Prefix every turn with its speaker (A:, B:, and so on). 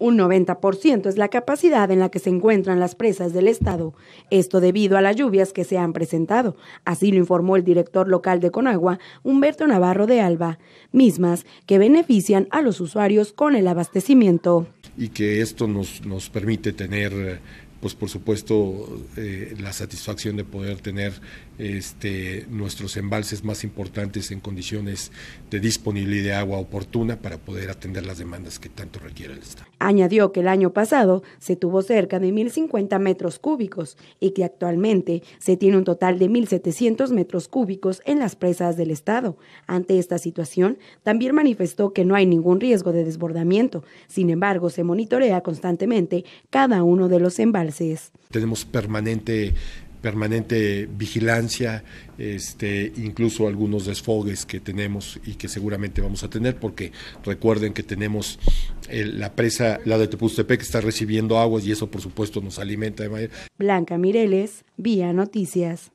A: Un 90% es la capacidad en la que se encuentran las presas del Estado, esto debido a las lluvias que se han presentado, así lo informó el director local de Conagua, Humberto Navarro de Alba, mismas que benefician a los usuarios con el abastecimiento.
B: Y que esto nos, nos permite tener pues por supuesto eh, la satisfacción de poder tener este, nuestros embalses más importantes en condiciones de disponibilidad de agua oportuna para poder atender las demandas que tanto requiere el Estado.
A: Añadió que el año pasado se tuvo cerca de 1.050 metros cúbicos y que actualmente se tiene un total de 1.700 metros cúbicos en las presas del Estado. Ante esta situación, también manifestó que no hay ningún riesgo de desbordamiento. Sin embargo, se monitorea constantemente cada uno de los embalses
B: tenemos permanente permanente vigilancia, este, incluso algunos desfogues que tenemos y que seguramente vamos a tener, porque recuerden que tenemos eh, la presa, la de Tepustepec, que está recibiendo aguas y eso por supuesto nos alimenta de manera.
A: Blanca Mireles, Vía Noticias.